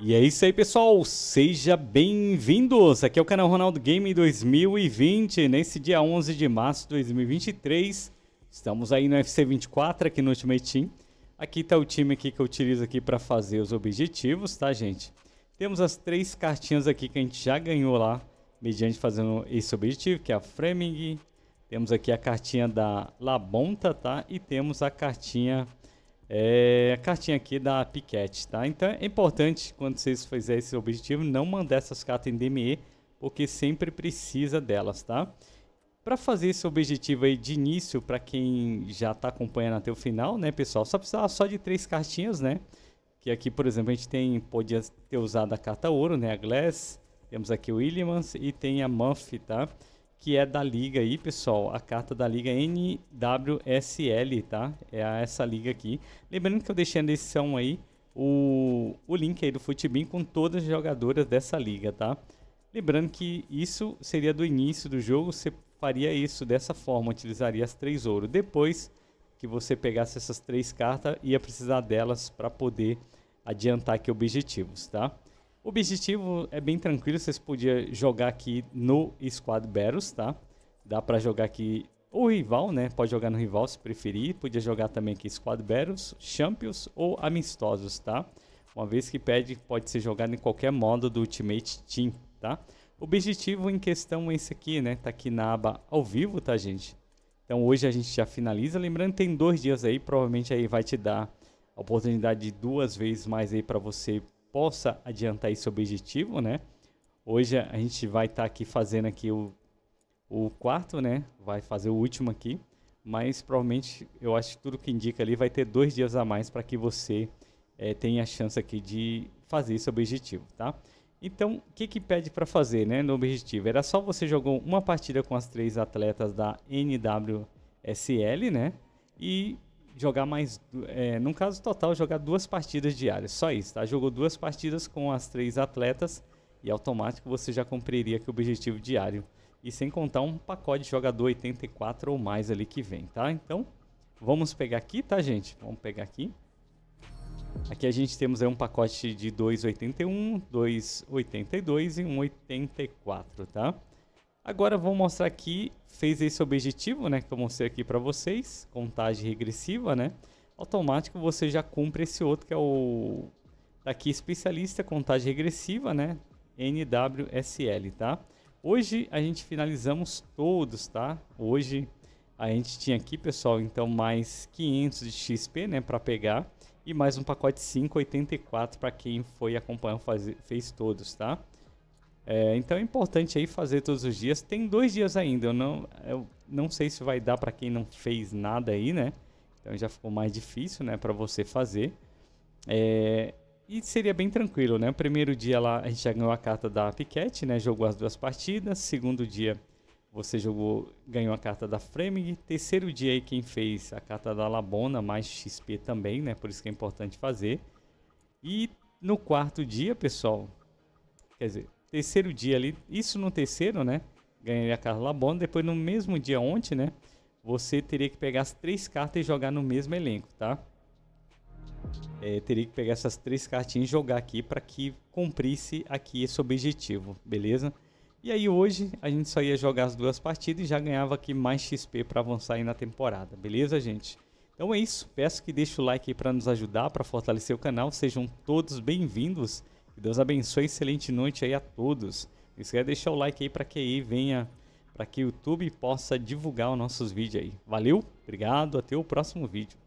E é isso aí, pessoal. Seja bem-vindos. Aqui é o canal Ronaldo Game 2020, nesse dia 11 de março de 2023. Estamos aí no FC 24 aqui no Ultimate Team. Aqui tá o time aqui que eu utilizo aqui para fazer os objetivos, tá, gente? Temos as três cartinhas aqui que a gente já ganhou lá, mediante fazendo esse objetivo, que é a Framing. Temos aqui a cartinha da Labonta, tá? E temos a cartinha é a cartinha aqui da Piquete, tá? Então é importante quando vocês fizerem esse objetivo não mandar essas cartas em DME, porque sempre precisa delas, tá? Para fazer esse objetivo aí de início, para quem já está acompanhando até o final, né, pessoal? Só precisava só de três cartinhas, né? Que aqui, por exemplo, a gente tem podia ter usado a carta ouro, né, a Glass, temos aqui o Williams e tem a Muff, tá? que é da liga aí, pessoal. A carta da liga NWSL, tá? É essa liga aqui. Lembrando que eu deixei na descrição aí o, o link aí do Futebin com todas as jogadoras dessa liga, tá? Lembrando que isso seria do início do jogo, você faria isso dessa forma, utilizaria as três ouro. Depois que você pegasse essas três cartas, ia precisar delas para poder adiantar aqui objetivos, tá? O objetivo é bem tranquilo, vocês podiam jogar aqui no Squad Battles, tá? Dá pra jogar aqui o rival, né? Pode jogar no rival se preferir. Podia jogar também aqui Squad Battles, Champions ou Amistosos, tá? Uma vez que pede, pode ser jogado em qualquer modo do Ultimate Team, tá? O objetivo em questão é esse aqui, né? Tá aqui na aba ao vivo, tá, gente? Então hoje a gente já finaliza. Lembrando, tem dois dias aí, provavelmente aí vai te dar a oportunidade de duas vezes mais aí para você possa adiantar esse objetivo, né? Hoje a gente vai estar tá aqui fazendo aqui o, o quarto, né? Vai fazer o último aqui, mas provavelmente eu acho que tudo que indica ali vai ter dois dias a mais para que você é, tenha a chance aqui de fazer esse objetivo, tá? Então, o que, que pede para fazer né, no objetivo? Era só você jogar uma partida com as três atletas da NWSL, né? E jogar mais, é, num caso total, jogar duas partidas diárias, só isso, tá? Jogou duas partidas com as três atletas e automático você já cumpriria que o objetivo diário. E sem contar um pacote de jogador 84 ou mais ali que vem, tá? Então, vamos pegar aqui, tá, gente? Vamos pegar aqui. Aqui a gente temos aí um pacote de 2,81, 2,82 e 1,84, tá? Agora vou mostrar aqui, fez esse objetivo, né, que eu mostrei aqui para vocês, contagem regressiva, né? Automático você já cumpre esse outro que é o daqui especialista contagem regressiva, né? NWSL, tá? Hoje a gente finalizamos todos, tá? Hoje a gente tinha aqui, pessoal, então mais 500 de XP, né, para pegar e mais um pacote 584 para quem foi acompanhar fazer, fez todos, tá? É, então é importante aí fazer todos os dias. Tem dois dias ainda. Eu não, eu não sei se vai dar para quem não fez nada aí, né? Então já ficou mais difícil, né, para você fazer. É, e seria bem tranquilo, né? O primeiro dia lá a gente já ganhou a carta da Piquete, né? Jogou as duas partidas. Segundo dia você jogou, ganhou a carta da Framing. Terceiro dia aí quem fez a carta da Labona mais XP também, né? Por isso que é importante fazer. E no quarto dia, pessoal, quer dizer, terceiro dia ali, isso no terceiro, né? Ganharia a Carla Bono. Depois, no mesmo dia ontem, né? Você teria que pegar as três cartas e jogar no mesmo elenco, tá? É, teria que pegar essas três cartinhas e jogar aqui para que cumprisse aqui esse objetivo, beleza? E aí hoje a gente só ia jogar as duas partidas e já ganhava aqui mais XP para avançar aí na temporada, beleza, gente? Então é isso, peço que deixe o like aí para nos ajudar, para fortalecer o canal, sejam todos bem-vindos que Deus abençoe, excelente noite aí a todos. E se quer deixar o like aí para que aí venha, para que o YouTube possa divulgar os nossos vídeos aí. Valeu, obrigado, até o próximo vídeo.